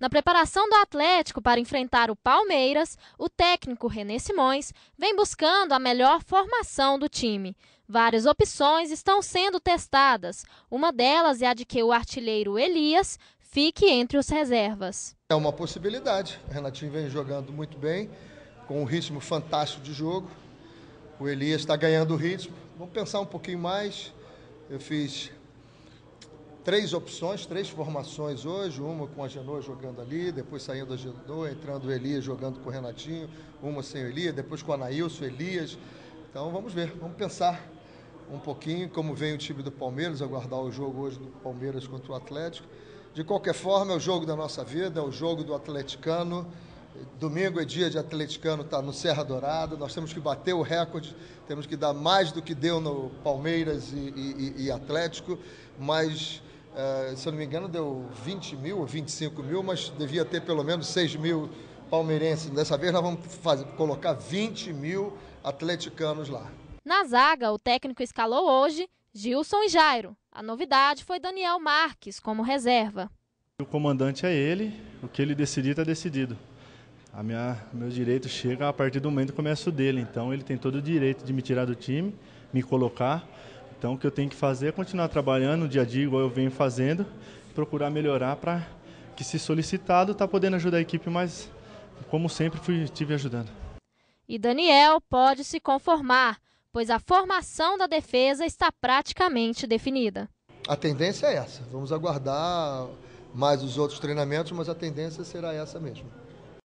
Na preparação do Atlético para enfrentar o Palmeiras, o técnico René Simões vem buscando a melhor formação do time. Várias opções estão sendo testadas. Uma delas é a de que o artilheiro Elias fique entre os reservas. É uma possibilidade. O Renatinho vem jogando muito bem, com um ritmo fantástico de jogo. O Elias está ganhando ritmo. Vamos pensar um pouquinho mais. Eu fiz três opções, três formações hoje, uma com a Genoa jogando ali, depois saindo a Genoa, entrando o Elias jogando com o Renatinho, uma sem o Elias, depois com o Anailson, Elias. Então vamos ver, vamos pensar um pouquinho como vem o time do Palmeiras, aguardar o jogo hoje do Palmeiras contra o Atlético. De qualquer forma, é o jogo da nossa vida, é o jogo do atleticano. Domingo é dia de atleticano, tá no Serra Dourada. Nós temos que bater o recorde, temos que dar mais do que deu no Palmeiras e, e, e Atlético, mas eh, se eu não me engano, deu 20 mil ou 25 mil, mas devia ter pelo menos 6 mil palmeirenses. Dessa vez nós vamos fazer, colocar 20 mil atleticanos lá. Na zaga, o técnico escalou hoje Gilson e Jairo. A novidade foi Daniel Marques como reserva. O comandante é ele, o que ele decidir está decidido. A minha, meu direito chega a partir do momento do começo dele, então ele tem todo o direito de me tirar do time, me colocar. Então, o que eu tenho que fazer é continuar trabalhando dia a dia, igual eu venho fazendo, procurar melhorar para que, se solicitado, tá podendo ajudar a equipe, mas, como sempre, fui, estive ajudando. E Daniel pode se conformar, pois a formação da defesa está praticamente definida. A tendência é essa. Vamos aguardar mais os outros treinamentos, mas a tendência será essa mesmo.